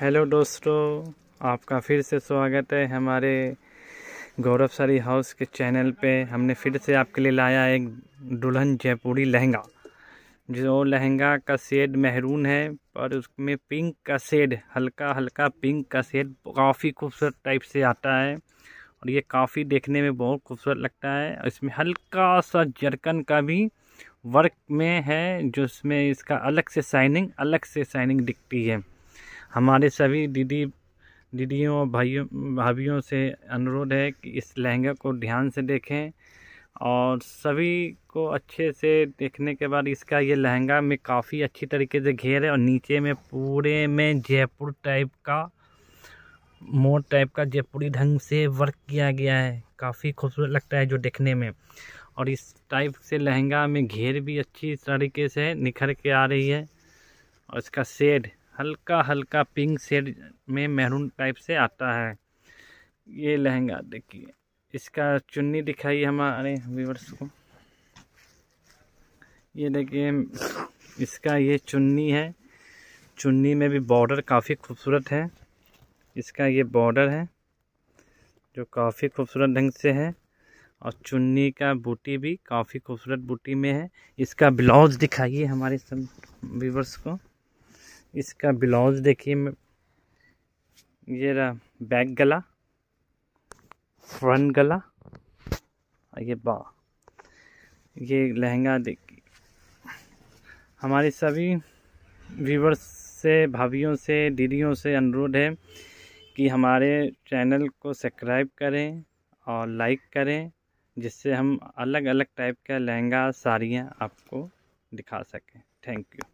hello दोस्तों आपका फिर से स्वागत है हमारे गौरवशाली हाउस के चैनल पे हमने फिर से आपके लिए लाया एक दुल्हन जयपुरी लहंगा जो लहंगा का शेड महरून है पर उसमें पिंक का शेड हल्का हल्का पिंक का शेड काफ़ी खूबसूरत टाइप से आता है और ये काफ़ी देखने में बहुत खूबसूरत लगता है इसमें हल्का सा जरकन का भी वर्क में है जो इसमें इसका अलग से शाइनिंग अलग से शाइनिंग दिखती है हमारे सभी दीदी दीदियों भाइयों भाभीियों से अनुरोध है कि इस लहंगा को ध्यान से देखें और सभी को अच्छे से देखने के बाद इसका ये लहंगा में काफ़ी अच्छी तरीके से घेर है और नीचे में पूरे में जयपुर टाइप का मोर टाइप का जयपुरी ढंग से वर्क किया गया है काफ़ी खूबसूरत लगता है जो देखने में और इस टाइप से लहंगा में घेर भी अच्छी तरीके से निखर के आ रही है और इसका शेड हल्का हल्का पिंक शेड में मेहरून टाइप से आता है ये लहंगा देखिए इसका चुन्नी दिखाइए हमारे व्यूवर्स को ये देखिए इसका ये चुन्नी है चुन्नी में भी बॉर्डर काफ़ी खूबसूरत है इसका ये बॉर्डर है जो काफ़ी खूबसूरत ढंग से है और चुन्नी का बूटी भी काफ़ी खूबसूरत बूटी में है इसका ब्लाउज दिखाइए हमारे सब व्यूवर्स को इसका ब्लाउज देखिए ये रहा बैक गला फ्रंट गला ये बा ये लहंगा देखिए हमारे सभी व्यूवर्स से भाभीियों से दीदियों से अनुरोध है कि हमारे चैनल को सब्सक्राइब करें और लाइक करें जिससे हम अलग अलग टाइप का लहंगा साड़ियाँ आपको दिखा सकें थैंक यू